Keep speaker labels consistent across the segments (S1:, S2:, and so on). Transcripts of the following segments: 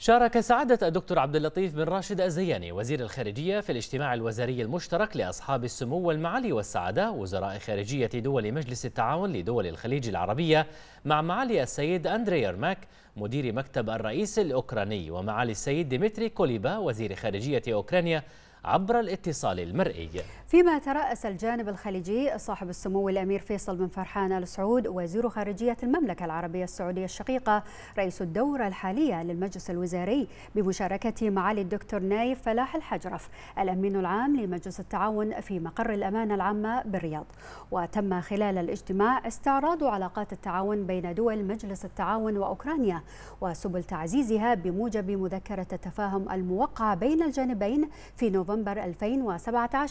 S1: شارك سعادة الدكتور عبد اللطيف بن راشد الزياني وزير الخارجية في الاجتماع الوزاري المشترك لأصحاب السمو والمعالي والسعادة وزراء خارجية دول مجلس التعاون لدول الخليج العربية مع معالي السيد أندري يرماك مدير مكتب الرئيس الأوكراني ومعالي السيد ديمتري كوليبا وزير خارجية أوكرانيا عبر الاتصال المرئي
S2: فيما ترأس الجانب الخليجي صاحب السمو الأمير فيصل بن فرحان آل سعود وزير خارجية المملكة العربية السعودية الشقيقة رئيس الدورة الحالية للمجلس الوزاري بمشاركة معالي الدكتور نايف فلاح الحجرف الأمين العام لمجلس التعاون في مقر الأمانة العامة بالرياض وتم خلال الاجتماع استعراض علاقات التعاون بين دول مجلس التعاون وأوكرانيا وسبل تعزيزها بموجب مذكرة التفاهم الموقعة بين الجانبين في نوفمبر نوفمبر 2017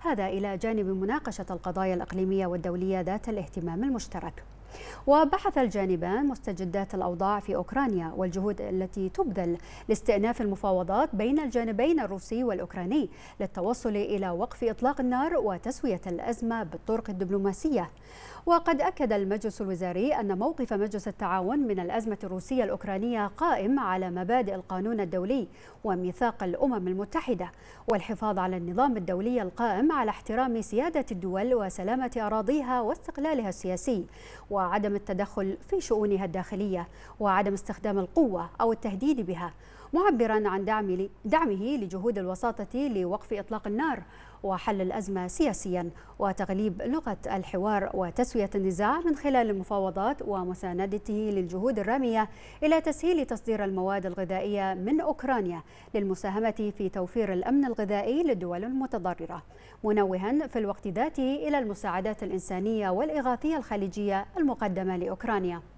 S2: هذا إلى جانب مناقشة القضايا الإقليمية والدولية ذات الاهتمام المشترك وبحث الجانبان مستجدات الأوضاع في أوكرانيا والجهود التي تبذل لاستئناف المفاوضات بين الجانبين الروسي والأوكراني للتوصل إلى وقف إطلاق النار وتسوية الأزمة بالطرق الدبلوماسية وقد أكد المجلس الوزاري أن موقف مجلس التعاون من الأزمة الروسية الأوكرانية قائم على مبادئ القانون الدولي وميثاق الأمم المتحدة والحفاظ على النظام الدولي القائم على احترام سيادة الدول وسلامة أراضيها واستقلالها السياسي عدم التدخل في شؤونها الداخلية وعدم استخدام القوة أو التهديد بها معبرا عن دعمه لجهود الوساطة لوقف إطلاق النار وحل الأزمة سياسيا وتغليب لغة الحوار وتسوية النزاع من خلال المفاوضات ومساندته للجهود الرامية إلى تسهيل تصدير المواد الغذائية من أوكرانيا للمساهمة في توفير الأمن الغذائي للدول المتضررة منوها في الوقت ذاته إلى المساعدات الإنسانية والإغاثية الخليجية المقدمة لأوكرانيا